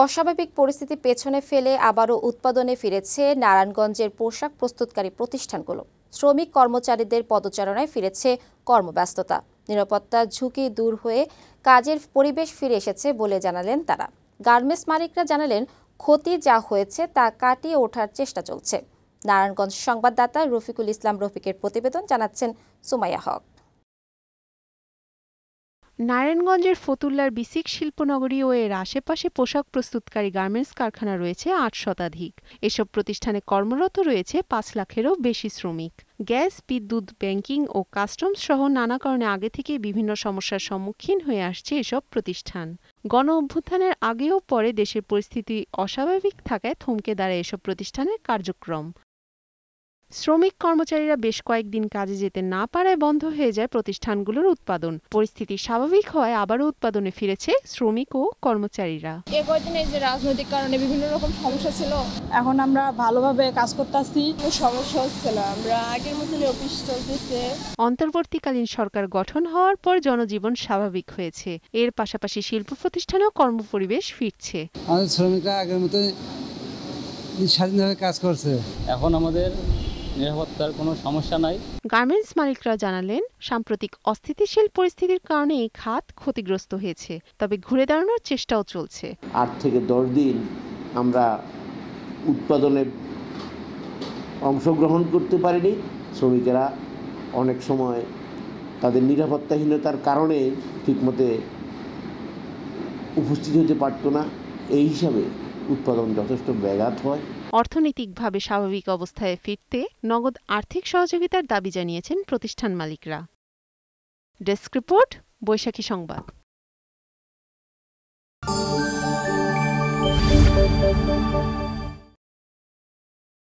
অস্বাভাবিক পরিস্থিতি পেছনে ফেলে আবারও উৎপাদনে ফিরেছে নারায়ণগঞ্জের পোশাক প্রস্তুতকারী প্রতিষ্ঠানগুলো শ্রমিক কর্মচারীদের পদচারণায় ফিরেছে কর্মব্যস্ততা নিরাপত্তার ঝুঁকি দূর হয়ে কাজের পরিবেশ ফিরে এসেছে বলে জানালেন তারা গার্মেন্টস মালিকরা জানালেন ক্ষতি যা হয়েছে তা কাটিয়ে ওঠার চেষ্টা চলছে নারায়ণগঞ্জ সংবাদদাতা রফিকুল ইসলাম রফিকের প্রতিবেদন জানাচ্ছেন সুমাইয়া হক নারায়ণগঞ্জের ফতুল্লার বিসিক শিল্পনগরী ও এর আশেপাশে পোশাক প্রস্তুতকারী গার্মেন্টস কারখানা রয়েছে আট শতাধিক এসব প্রতিষ্ঠানে কর্মরত রয়েছে পাঁচ লাখেরও বেশি শ্রমিক গ্যাস বিদ্যুৎ ব্যাংকিং ও কাস্টমস সহ নানা কারণে আগে থেকে বিভিন্ন সমস্যার সম্মুখীন হয়ে আসছে এসব প্রতিষ্ঠান গণ অভ্যুত্থানের আগেও পরে দেশের পরিস্থিতি অস্বাভাবিক থাকায় থমকে দাঁড়ায় এসব প্রতিষ্ঠানের কার্যক্রম শ্রমিক কর্মচারীরা বেশ কয়েকদিন কাজে যেতে না পারায় বন্ধ হয়ে যায় প্রতিষ্ঠানগুলোর উৎপাদন পরিস্থিতি স্বাভাবিক হয় আবারও উৎপাদনে ফিরেছে শ্রমিক ও কর্মচারীরা এ কয়েকদিন এই যে রাজনৈতিক কারণে বিভিন্ন রকম সমস্যা ছিল এখন আমরা ভালোভাবে কাজ করতেছি সমস্যা হচ্ছিল আমরা আগের মতন অফিস চলতেছে অন্তর্বর্তীকালীন সরকার গঠন হওয়ার পর জনজীবন স্বাভাবিক হয়েছে এর পাশাপাশি শিল্প প্রতিষ্ঠানেও কর্মপরিবেশ ফিরছে আমাদের শ্রমিকরা আগের মতো স্বাধীনভাবে কাজ করছে এখন আমাদের নিরাপত্তার কোনো সমস্যা নাই গার্মেন্টস মালিকরা জানালেন সাম্প্রতিক অস্থিতিশীল পরিস্থিতির কারণে এই খাত ক্ষতিগ্রস্ত হয়েছে তবে ঘুরে দাঁড়ানোর চেষ্টাও চলছে আট থেকে দশ দিন আমরা উৎপাদনে অংশগ্রহণ করতে পারিনি শ্রমিকেরা অনেক সময় তাদের নিরাপত্তাহীনতার কারণে ঠিকমতে উপস্থিত হতে পারতো না এই হিসাবে উৎপাদন যথেষ্ট ব্যাঘাত হয় অর্থনৈতিকভাবে স্বাভাবিক অবস্থায় ফিরতে নগদ আর্থিক সহযোগিতার দাবি জানিয়েছেন প্রতিষ্ঠান মালিকরা ডেস্ক রিপোর্ট বৈশাখী সংবাদ Thank you.